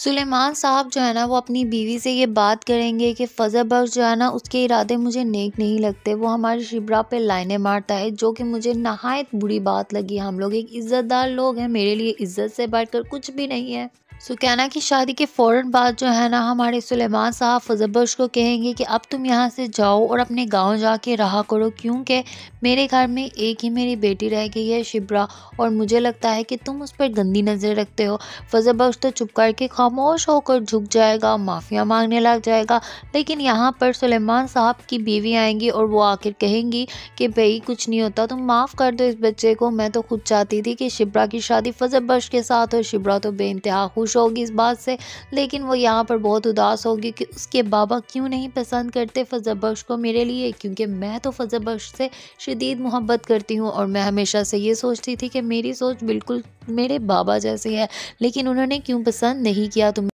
सुलेमान साहब जो है ना वो अपनी बीवी से ये बात करेंगे कि फजर बख्श जो है ना उसके इरादे मुझे नेक नहीं लगते वो हमारे शिबरा पे लाइनें मारता है जो कि मुझे नहायत बुरी बात लगी हम लोग एक इज़्ज़तदार लोग हैं मेरे लिए इज़्ज़त से बढ़कर कुछ भी नहीं है सो कहना कि शादी के फ़ौर बाद जो है ना हमारे सुलेमान साहब फजबश को कहेंगे कि अब तुम यहाँ से जाओ और अपने गांव जाके रहा करो क्योंकि मेरे घर में एक ही मेरी बेटी रह गई है शिब्रा और मुझे लगता है कि तुम उस पर गंदी नज़र रखते हो फजबश तो चुप करके खामोश होकर झुक जाएगा माफ़िया मांगने लग जाएगा लेकिन यहाँ पर सलेमान साहब की बीवी आएंगी और वो आखिर कहेंगी कि भई कुछ नहीं होता तुम माफ़ कर दो इस बच्चे को मैं तो खुद चाहती थी कि शिब्रा की शादी फजबश के साथ हो शिब्रा तो बेानतहा खुश खुश होगी इस बात से लेकिन वो यहाँ पर बहुत उदास होगी कि उसके बाबा क्यों नहीं पसंद करते फ़जल बख्श को मेरे लिए क्योंकि मैं तो फ़जल बख्श से शदीद मोहब्बत करती हूँ और मैं हमेशा से ये सोचती थी कि मेरी सोच बिल्कुल मेरे बाबा जैसी है लेकिन उन्होंने क्यों पसंद नहीं किया तुम